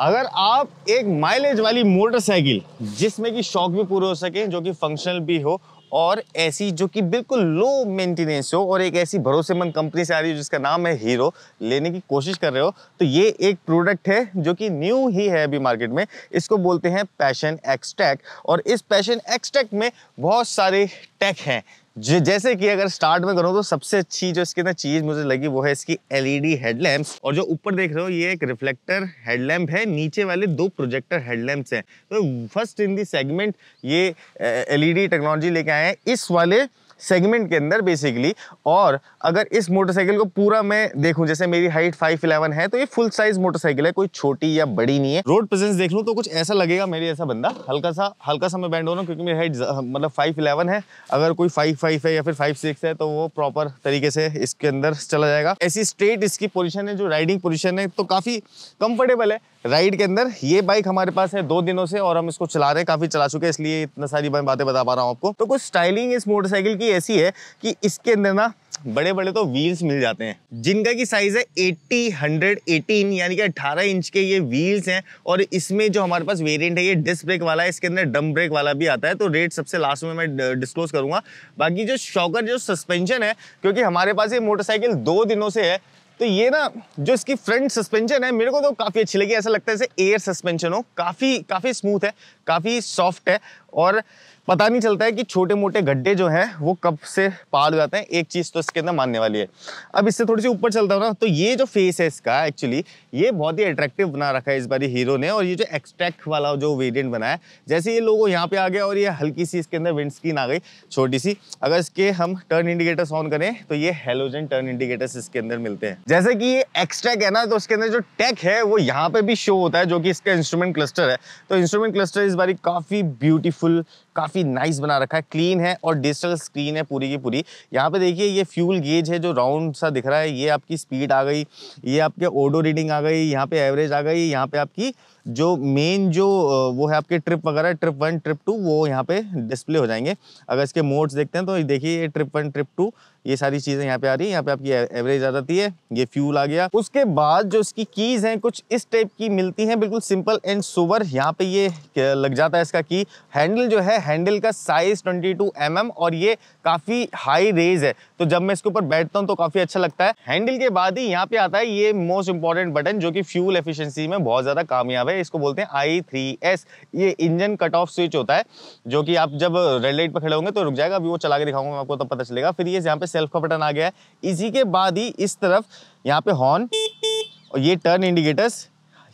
अगर आप एक माइलेज वाली मोटरसाइकिल जिसमें कि शौक भी पूरे हो सके जो कि फंक्शनल भी हो और ऐसी जो कि बिल्कुल लो मेंटेनेंस हो और एक ऐसी भरोसेमंद कंपनी से आ रही हो जिसका नाम है हीरो लेने की कोशिश कर रहे हो तो ये एक प्रोडक्ट है जो कि न्यू ही है अभी मार्केट में इसको बोलते हैं पैशन एक्सटैक और इस पैशन एक्सटैक में बहुत सारे टैक हैं जो जैसे कि अगर स्टार्ट में करूँ तो सबसे अच्छी जो इसके अंदर चीज़ मुझे लगी वो है इसकी एलईडी हेडलैम्प e और जो ऊपर देख रहे हो ये एक रिफ्लेक्टर हेडलैम्प है नीचे वाले दो प्रोजेक्टर हेडलैम्प्स हैं तो फर्स्ट इन दी सेगमेंट ये एलईडी टेक्नोलॉजी e लेके आए हैं इस वाले सेगमेंट के अंदर बेसिकली और अगर इस मोटरसाइकिल को पूरा मैं देखूं जैसे मेरी हाइट 511 है तो ये फुल साइज मोटरसाइकिल है कोई छोटी या बड़ी नहीं है रोड प्रेजेंस देख लूँ तो कुछ ऐसा लगेगा मेरे ऐसा बंदा हल्का सा हल्का सा मैं बैंड हो रहा हूँ क्योंकि मेरी हाइट मतलब फाइव इलेवन है अगर कोई फाइव फाइव है या फिर फाइव सिक्स है तो वो प्रॉपर तरीके से इसके अंदर चला जाएगा ऐसी स्ट्रेट इसकी पोजिशन है जो राइडिंग पोजिशन है तो काफ़ी कंफर्टेबल है राइड के अंदर ये बाइक हमारे पास है दो दिनों से और हम इसको चला रहे हैं काफी चला चुके हैं इसलिए इतना सारी मैं बातें बता पा रहा हूँ आपको तो कुछ स्टाइलिंग इस मोटरसाइकिल की ऐसी है कि इसके अंदर ना बड़े बड़े तो व्हील्स मिल जाते हैं जिनका की साइज है एट्टी हंड्रेड एटीन यानी कि 18 इंच के ये व्हील्स हैं और इसमें जो हमारे पास वेरिएंट है ये डिस्क ब्रेक वाला है इसके अंदर डम ब्रेक वाला भी आता है तो रेट सबसे लास्ट में मैं डिस्क्लोज करूंगा बाकी जो शॉकर जो सस्पेंशन है क्योंकि हमारे पास ये मोटरसाइकिल दो दिनों से है तो ये ना जो इसकी फ्रंट सस्पेंशन है मेरे को तो काफ़ी अच्छी लगी ऐसा लगता है जैसे एयर सस्पेंशन हो काफ़ी काफ़ी स्मूथ है काफ़ी सॉफ्ट है और पता नहीं चलता है कि छोटे मोटे गड्ढे जो हैं वो कब से पार हो जाते हैं एक चीज़ तो इसके अंदर मानने वाली है अब इससे थोड़ी सी ऊपर चलता हूँ ना तो ये जो फेस है इसका एक्चुअली ये बहुत ही अट्रैक्टिव बना रखा है इस बार हीरो ने और ये जो एक्सट्रैक्ट वाला जो वेरियंट बनाया जैसे ये लोगों यहाँ पे आ गया और ये हल्की सी इसके अंदर विंड स्क्रीन आ गई छोटी सी अगर इसके हम टर्न इंडिकेटर्स ऑन करें तो ये हेलोजन टर्न इंडिकेटर्स इसके अंदर मिलते हैं जैसे कि ये एक्सट्रैक है ना तो उसके अंदर जो टेक है वो यहाँ पे भी शो होता है जो कि इसका इंस्ट्रूमेंट क्लस्टर है तो इंस्ट्रूमेंट क्लस्टर इस बार काफी ब्यूटीफुल फुल काफ़ी नाइस बना रखा है क्लीन है और डिजिटल स्क्रीन है पूरी की पूरी यहाँ पे देखिए ये फ्यूल गेज है जो राउंड सा दिख रहा है ये आपकी स्पीड आ गई ये आपके ओडो रीडिंग आ गई यहाँ पे एवरेज आ गई यहाँ पे आपकी जो मेन जो वो है आपके ट्रिप वगैरह ट्रिप वन ट्रिप टू वो यहाँ पे डिस्प्ले हो जाएंगे अगर इसके मोड्स देखते हैं तो देखिए ये ट्रिप वन ट्रिप टू ये सारी चीज़ें यहाँ पे आ रही है यहाँ पे आपकी एवरेज आ जाती है ये फ्यूल आ गया उसके बाद जो इसकी कीज़ हैं कुछ इस टाइप की मिलती हैं बिल्कुल सिंपल एंड सुवर यहाँ पे ये लग जाता है इसका की हैंडल जो है हैंडल का साइज़ 22 टू mm और ये काफ़ी हाई रेज है तो जब मैं इसके ऊपर बैठता हूँ तो काफ़ी अच्छा लगता है हैंडल के बाद ही यहाँ पे आता है ये मोस्ट इंपॉर्टेंट बटन जो कि फ्यूल एफिशिएंसी में बहुत ज़्यादा कामयाब है है इसको बोलते हैं आई थ्री एस ये इंजन कट ऑफ स्विच होता है जो कि आप जब रेड लाइट पर खड़े होंगे तो रुक जाएगा अभी वो चला के दिखाऊंगा आपको तब पता चलेगा फिर ये यहाँ पे सेल्फ का बटन आ गया है इसी के बाद ही इस तरफ यहाँ पे हॉर्न और ये turn indicators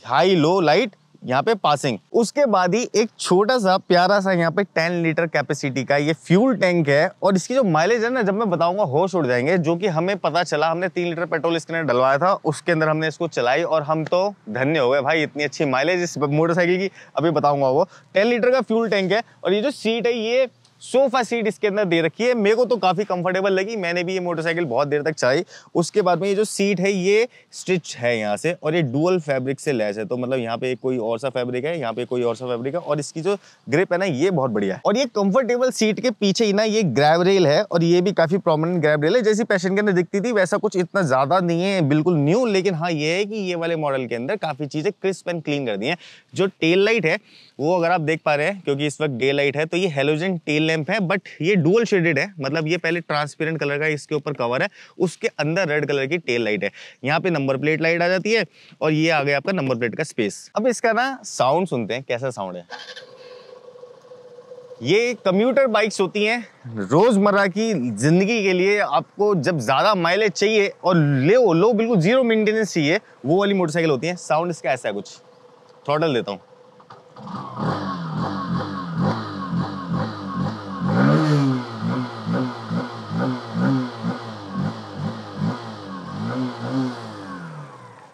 high low light यहाँ पे पासिंग उसके बाद ही एक छोटा सा प्यारा सा यहाँ पे 10 लीटर कैपेसिटी का ये फ्यूल टैंक है और इसकी जो माइलेज है ना जब मैं बताऊंगा होश उड़ जाएंगे जो कि हमें पता चला हमने तीन लीटर पेट्रोल इसके अंदर डलवाया था उसके अंदर हमने इसको चलाई और हम तो धन्य हो गए भाई इतनी अच्छी माइलेज इस मोटरसाइकिल की अभी बताऊंगा वो टेन लीटर का फ्यूल टैंक है और ये जो सीट है ये सोफा सीट इसके अंदर दे रखी है मेरे को तो काफ़ी कंफर्टेबल लगी मैंने भी ये मोटरसाइकिल बहुत देर तक चलाई उसके बाद में ये जो सीट है ये स्टिच है यहाँ से और ये डुअल फैब्रिक से लैस है तो मतलब यहाँ पे कोई और सा फैब्रिक है यहाँ पे कोई और सा फैब्रिक है और इसकी जो ग्रिप है ना ये बहुत बढ़िया है और ये कंफर्टेबल सीट के पीछे ही ना ये ग्रैब रेल है और ये भी काफ़ी प्रोमिनेंट ग्रैब रेल है जैसी पैशन के अंदर दिखती थी वैसा कुछ इतना ज़्यादा नहीं है बिल्कुल न्यू लेकिन हाँ ये है कि ये वाले मॉडल के अंदर काफ़ी चीज़ें क्रिस्प एंड क्लीन कर दी है जो टेल लाइट है वो अगर आप देख पा रहे हैं क्योंकि इस वक्त डे लाइट है तो ये हेलोजन टेल लैंप है बट ये डुअल शेडेड है मतलब ये पहले ट्रांसपेरेंट कलर का इसके ऊपर कवर है उसके अंदर रेड कलर की टेल लाइट है यहाँ पे नंबर प्लेट लाइट आ जाती है और ये आ गया आपका नंबर प्लेट का स्पेस अब इसका ना साउंड सुनते हैं कैसा साउंड है ये कम्यूटर बाइक्स होती हैं रोज़मर्रा की ज़िंदगी के लिए आपको जब ज़्यादा माइलेज चाहिए और ले लो बिल्कुल जीरो मेंटेनेंस चाहिए वो वाली मोटरसाइकिल होती है साउंड इसका ऐसा है कुछ थोड़ा देता हूँ Oh.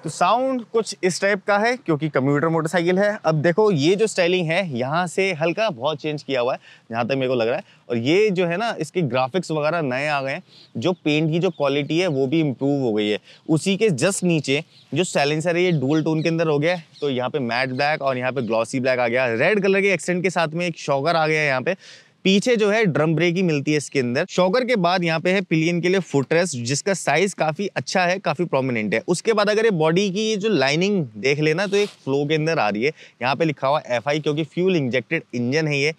तो साउंड कुछ इस टाइप का है क्योंकि कंप्यूटर मोटरसाइकिल है अब देखो ये जो स्टाइलिंग है यहाँ से हल्का बहुत चेंज किया हुआ है जहाँ तक मेरे को लग रहा है और ये जो है ना इसके ग्राफिक्स वगैरह नए आ गए हैं जो पेंट की जो क्वालिटी है वो भी इम्प्रूव हो गई है उसी के जस्ट नीचे जो सैलेंसर है ये डुअल टोन के अंदर हो गया है तो यहाँ पे मैट ब्लैक और यहाँ पे ग्लॉसी ब्लैक आ गया रेड कलर के एक्सटेंट के साथ में एक शॉगर आ गया है यहाँ पे पीछे जो है ड्रम ब्रेक ही मिलती है इसके अंदर शॉकर के बाद यहाँ पे है पिलियन के लिए फुटरेस्ट जिसका साइज काफी अच्छा है काफी प्रोमिनेंट है उसके बाद अगर ये बॉडी की जो लाइनिंग देख लेना तो एक फ्लो के अंदर आ रही है यहाँ पे लिखा हुआ एफ क्योंकि फ्यूल इंजेक्टेड इंजन है ये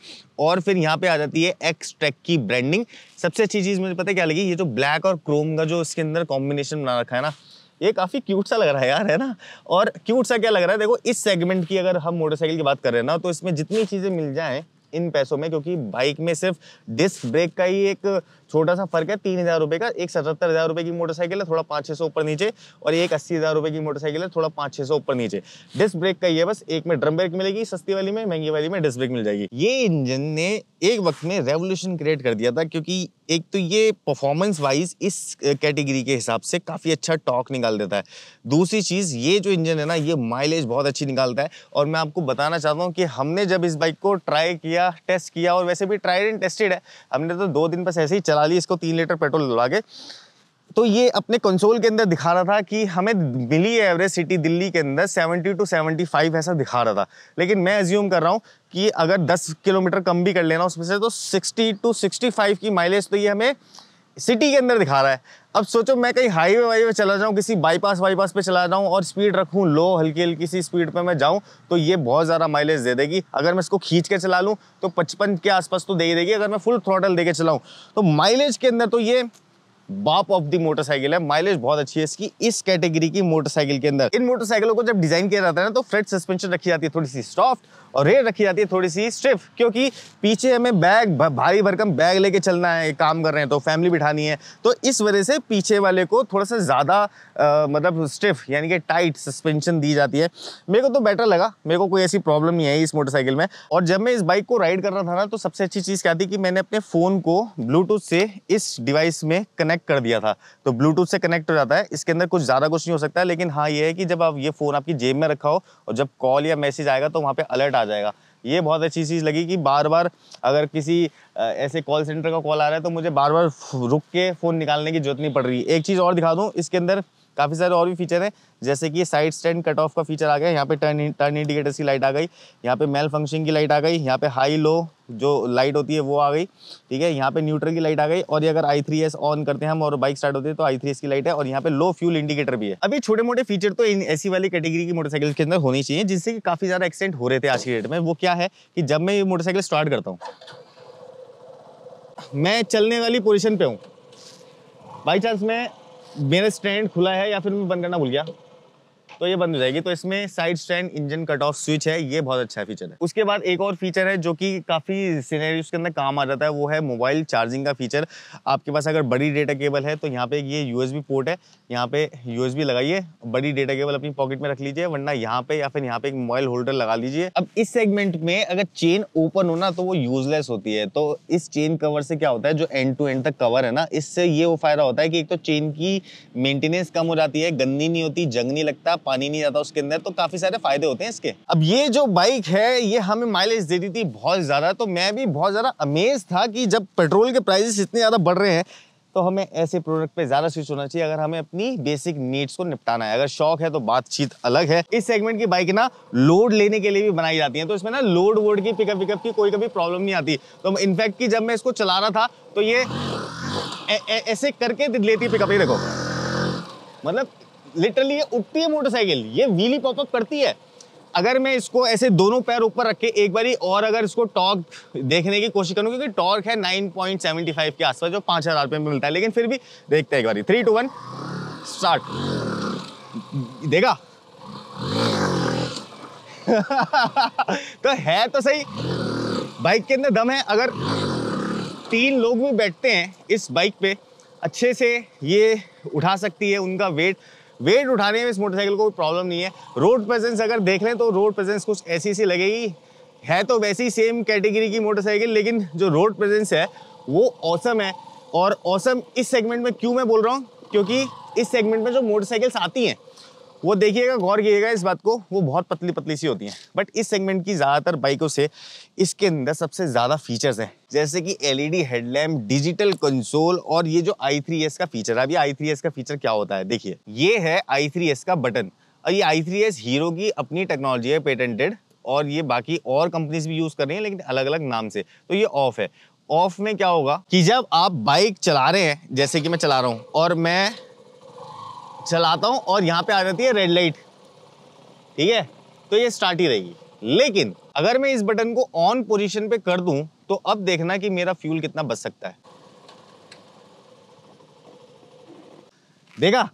और फिर यहाँ पे आ जाती है एक्स ट्रैक की ब्रांडिंग सबसे अच्छी चीज़ मुझे पता है क्या लगी ये जो ब्लैक और क्रोम का जो इसके अंदर कॉम्बिनेशन बना रखा है ना ये काफ़ी क्यूट सा लग रहा है यार है ना और क्यूट सा क्या लग रहा है देखो इस सेगमेंट की अगर हम मोटरसाइकिल की बात कर रहे हैं ना तो इसमें जितनी चीज़ें मिल जाए इन पैसों में क्योंकि बाइक में सिर्फ डिस्क ब्रेक का ही एक छोटा सा फर्क है तीन हज़ार रुपए का एक सतहत्तर हज़ार रुपए की मोटरसाइकिल है थोड़ा पांच छह सौ ऊपर नीचे और एक अस्सी हज़ार रुपए की मोटरसाइकिल है थोड़ा पांच छह सौ ऊपर नीचे डिस्क ब्रेक का ही है बस एक में ड्रम ब्रेक मिलेगी सस्ती वाली में महंगी वाली में डिस्क ब्रेक मिल जाएगी ये इंजन ने एक वक्त में रेवोल्यूशन क्रिएट कर दिया था क्योंकि एक तो ये परफॉर्मेंस वाइज इस कैटेगरी के हिसाब से काफ़ी अच्छा टॉक निकाल देता है दूसरी चीज़ ये जो इंजन है ना ये माइलेज बहुत अच्छी निकालता है और मैं आपको बताना चाहता हूँ कि हमने जब इस बाइक को ट्राई किया टेस्ट किया और वैसे भी ट्राइड एंड टेस्टेड है हमने तो दो दिन बस ऐसे ही चला ली इसको तीन लीटर पेट्रोल लगा के तो ये अपने कंसोल के अंदर दिखा रहा था कि हमें मिली एवरेज सिटी दिल्ली के अंदर 70 टू 75 ऐसा दिखा रहा था लेकिन मैं एज्यूम कर रहा हूँ कि अगर 10 किलोमीटर कम भी कर लेना उसमें से तो 60 टू 65 की माइलेज तो ये हमें सिटी के अंदर दिखा रहा है अब सोचो मैं कहीं हाईवे वाईवे चला जाऊँ किसी बाईपास बाईपास पे चला जाऊँ और स्पीड रखूँ लो हल्की हल्की सी स्पीड पे मैं जाऊँ तो ये बहुत ज़्यादा माइलेज दे देगी अगर मैं इसको खींच के चला लूँ तो पचपन के आसपास तो दे ही देगी अगर मैं फुल थ्रॉटल दे के चलाऊँ तो माइलेज के अंदर तो ये बाप ऑफ दी मोटरसाइकिल है माइलेज बहुत अच्छी है इसकी इस कैटेगरी की मोटरसाइकिल के अंदर इन मोटरसाइकिलों को जब डिजाइन किया जाता है ना तो फ्रंट सस्पेंशन रखी जाती है थोड़ी सी सॉफ्ट और रेयर रखी जाती है थोड़ी सी स्ट्रिफ क्योंकि पीछे हमें बैग भारी भरकम बैग लेके चलना है काम कर रहे हैं तो फैमिली बिठानी है तो इस वजह से पीछे वाले को थोड़ा सा ज़्यादा मतलब स्ट्रिफ यानी कि टाइट सस्पेंशन दी जाती है मेरे को तो बेटर लगा मेरे को कोई ऐसी प्रॉब्लम नहीं आई इस मोटरसाइकिल में और जब मैं इस बाइक को राइड कर रहा था ना तो सबसे अच्छी चीज़ क्या थी कि मैंने अपने फ़ोन को ब्लूटूथ से इस डिवाइस में कनेक्ट कनेक्ट कर दिया था तो ब्लूटूथ से कनेक्ट हो जाता है इसके अंदर कुछ ज़्यादा कुछ नहीं हो सकता है लेकिन हाँ ये है कि जब आप ये फ़ोन आपकी जेब में रखा हो और जब कॉल या मैसेज आएगा तो वहाँ पर अलर्ट आ जाएगा ये बहुत अच्छी चीज़ लगी कि बार बार अगर किसी ऐसे कॉल सेंटर का कॉल आ रहा है तो मुझे बार बार रुक के फ़ोन निकालने की जरूरत नहीं पड़ रही एक चीज़ और दिखा दूँ इसके अंदर काफ़ी सारे और भी फीचर हैं जैसे कि साइड स्टैंड कट ऑफ का फीचर आ गया यहाँ पे टर्न टर्न इंडिकेटर्स की लाइट आ गई यहाँ पे मेल फंक्शन की लाइट आ गई यहाँ पे हाई लो जो लाइट होती है वो आ गई ठीक है यहाँ पे न्यूट्रल की लाइट आ गई और ये अगर आई थ्री एस ऑन करते हैं हम और बाइक स्टार्ट होती है तो आई थ्री एस की लाइट है और यहाँ पे लो फ्यूल इंडिकेटर भी है अभी छोटे मोटे फीचर तो इन ऐसी वाली कैटेगरी की मोटरसाइकिल के अंदर होनी चाहिए जिससे कि काफ़ी ज़्यादा एक्सीडेंट हो रहे थे आज की डेट में वो क्या है कि जब मैं ये मोटरसाइकिल स्टार्ट करता हूँ मैं चलने वाली पोजिशन पर हूँ बाई चांस मैं मेरा स्टैंड खुला है या फिर मैं बंद करना भूल गया तो ये बंद हो जाएगी तो इसमें side stand engine cut off switch है ये बहुत अच्छा फीचर है उसके बाद एक और फीचर है जो कि काफ़ी सीनरी के अंदर काम आ जाता है वो है मोबाइल चार्जिंग का फीचर आपके पास अगर बड़ी डेटा केबल है तो यहाँ पे ये यूएसबी पोर्ट है यहाँ पे यूएसबी लगाइए बड़ी डेटा केबल अपनी पॉकेट में रख लीजिए वरना यहाँ पे या फिर यहाँ पे एक मोबाइल होल्डर लगा लीजिए अब इस सेगमेंट में अगर चेन ओपन हो ना तो वो यूजलेस होती है तो इस चेन कवर से क्या होता है जो एंड टू एंड तक कवर है ना इससे ये वो फायदा होता है कि एक तो चेन की मेंटेनेंस कम हो जाती है गंदी नहीं होती जंग नहीं लगता पानी नहीं जाता उसके अंदर तो काफी सारे फायदे होते हैं इसके अब ये जो बाइक है ये हमें माइलेज दे रही थी बहुत ज्यादा तो मैं भी बहुत ज्यादा अमेज था कि जब पेट्रोल के प्राइजेस इतने ज्यादा बढ़ रहे हैं तो हमें ऐसे प्रोडक्ट पे ज्यादा स्विच होना चाहिए अगर हमें अपनी बेसिक नीड्स को निपटाना है अगर शौक है तो बातचीत अलग है इस सेगमेंट की बाइक ना लोड लेने के लिए भी बनाई जाती है तो इसमें ना लोड वोड की पिकअप विकअप की कोई कभी प्रॉब्लम नहीं आती तो इनफैक्ट की जब मैं इसको चला रहा था तो ये ऐसे करके लेती पिकअप ही देखो मतलब लिटरली ये उठती है मोटरसाइकिल ये व्हीली पॉपअप करती है अगर मैं इसको ऐसे दोनों पैर ऊपर रख के एक बारी और अगर इसको टॉर्क देखने की कोशिश करूँ क्योंकि टॉर्क है 9.75 के आसपास जो पाँच हज़ार रुपये में मिलता है लेकिन फिर भी देखते हैं एक बारी थ्री टू वन स्टार्ट देगा तो है तो सही बाइक के अंदर दम है अगर तीन लोग भी बैठते हैं इस बाइक पे अच्छे से ये उठा सकती है उनका वेट वेट उठाने में इस मोटरसाइकिल को कोई प्रॉब्लम नहीं है रोड प्रेजेंस अगर देख लें तो रोड प्रेजेंस कुछ ऐसी सी लगेगी है तो वैसी ही सेम कैटेगरी की मोटरसाइकिल लेकिन जो रोड प्रेजेंस है वो औसम है और औसम इस सेगमेंट में क्यों मैं बोल रहा हूँ क्योंकि इस सेगमेंट में जो मोटरसाइकिल्स आती हैं वो देखिएगा गौर कीजिएगा इस बात को वो बहुत पतली पतली सी होती हैं बट इस सेगमेंट की ज़्यादातर बाइकों से इसके अंदर सबसे ज़्यादा फीचर्स हैं जैसे कि एलईडी हेडलैम्प डिजिटल कंसोल और ये जो आई का फीचर है आई थ्री एस का फीचर क्या होता है देखिए ये है आई का बटन और ये आई हीरो की अपनी टेक्नोलॉजी है पेटेंटेड और ये बाकी और कंपनीज भी यूज़ कर रही हैं लेकिन अलग अलग नाम से तो ये ऑफ है ऑफ में क्या होगा कि जब आप बाइक चला रहे हैं जैसे कि मैं चला रहा हूँ और मैं चलाता हूँ और यहाँ पे आ जाती है रेड लाइट ठीक है तो ये स्टार्ट ही रहेगी लेकिन अगर मैं इस बटन को ऑन पोजिशन पे कर दू तो अब देखना कि मेरा फ्यूल कितना बच सकता है देखा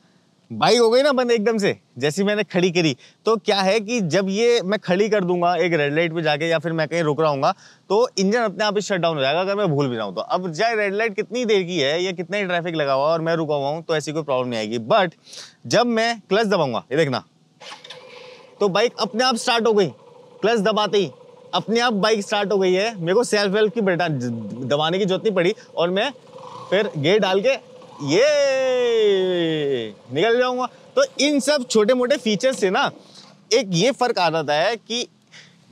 बाइक हो गई ना बंद एकदम से जैसी मैंने खड़ी करी तो क्या है कि जब ये मैं खड़ी कर दूंगा एक रेड लाइट पे जाके या फिर मैं कहीं रुक रहा हूँ तो इंजन अपने आप ही शट डाउन हो जाएगा अगर मैं भूल भी रहा हूँ तो अब चाहे रेड लाइट कितनी देर की है या कितना ही ट्रैफिक लगा हुआ और मैं रुका हुआ हूँ तो ऐसी कोई प्रॉब्लम नहीं आएगी बट जब मैं क्लच दबाऊंगा ये देखना तो बाइक अपने आप स्टार्ट हो गई क्लच दबाते ही अपने आप बाइक स्टार्ट हो गई है मेरे को सेल्फ हेल्प की दबाने की जरूरत नहीं पड़ी और मैं फिर गेयर डाल के ये निकल जाऊंगा तो इन सब छोटे मोटे फीचर्स से ना एक ये फ़र्क आ जाता है कि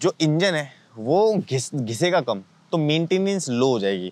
जो इंजन है वो घिस घिसेगा कम तो मेंटेनेंस लो हो जाएगी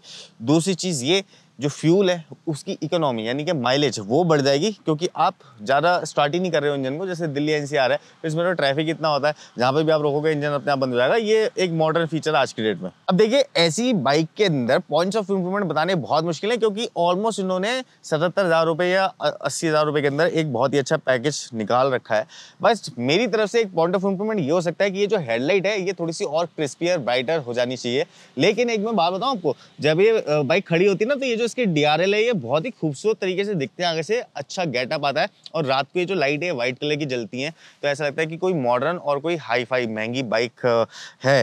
दूसरी चीज़ ये जो फ्यूल है उसकी इकोनॉमी यानी कि माइलेज वो बढ़ जाएगी क्योंकि आप ज़्यादा स्टार्ट ही नहीं कर रहे हो इंजन को जैसे दिल्ली एन है तो इसमें तो ट्रैफिक इतना होता है जहाँ पर भी आप रोकोगे इंजन अपने आप बंद हो जाएगा ये एक मॉडर्न फीचर आज की डेट में अब देखिए ऐसी बाइक के अंदर पॉइंट्स ऑफ इम्प्रूवमेंट बताने बहुत मुश्किल है क्योंकि ऑलमोस्ट इन्होंने सतहत्तर हज़ार रुपये या अस्सी हज़ार रुपये के अंदर एक बहुत ही अच्छा पैकेज निकाल रखा है बस मेरी तरफ से एक पॉइंट ऑफ इम्प्रूवमेंट ये हो सकता है कि ये जो हेडलाइट है ये थोड़ी सी और क्रिस्पियर ब्राइटर हो जानी चाहिए लेकिन एक मैं बात बताऊँ आपको जब ये बाइक खड़ी होती है ना तो ये जो इसके डी है ये बहुत ही खूबसूरत तरीके से दिखते हैं आगे से अच्छा गेटअप आता है और रात को ये जो लाइट है व्हाइट कलर की जलती है तो ऐसा लगता है कि कोई मॉडर्न और कोई हाई फाई महंगी बाइक है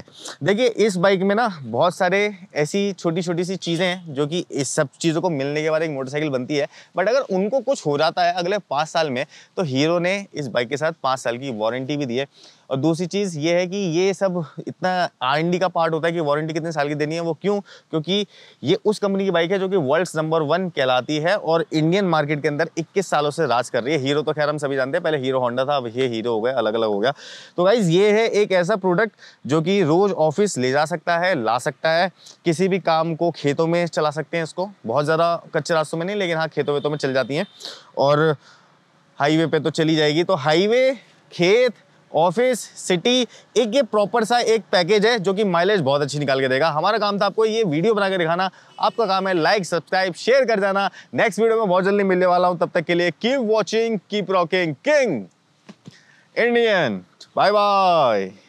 देखिए इस बाइक में ना बहुत सारे ऐसी छोटी छोटी सी चीज़ें हैं जो कि इस सब चीज़ों को मिलने के बाद एक मोटरसाइकिल बनती है बट अगर उनको कुछ हो जाता है अगले पाँच साल में तो हीरो ने इस बाइक के साथ पाँच साल की वारंटी भी दी है और दूसरी चीज़ ये है कि ये सब इतना आर डी का पार्ट होता है कि वारंटी कितने साल की देनी है वो क्यों क्योंकि ये उस कंपनी की बाइक है जो कि वर्ल्ड नंबर वन कहलाती है और इंडियन मार्केट के अंदर इक्कीस सालों से राज कर रही है हीरो तो खैर हम सभी जानते हैं पहले हीरो होंडा था अब ये हीरो हो गया अलग अलग हो गया तो गाइज ये है एक ऐसा प्रोडक्ट जो कि रोज़ ऑफिस ले जा सकता है ला सकता है किसी भी काम को खेतों में चला सकते हैं इसको बहुत ज़्यादा कच्चे रास्तों में नहीं लेकिन हाँ खेतों वेतों में तो चल जाती हैं और हाईवे पे तो चली जाएगी तो हाईवे खेत ऑफिस सिटी एक ये प्रॉपर सा एक पैकेज है जो कि माइलेज बहुत अच्छी निकाल के देगा हमारा काम था आपको ये वीडियो बना के दिखाना आपका काम है लाइक सब्सक्राइब शेयर कर जाना नेक्स्ट वीडियो में बहुत जल्दी मिलने वाला हूँ तब तक के लिए keep watching keep rocking king Indian bye bye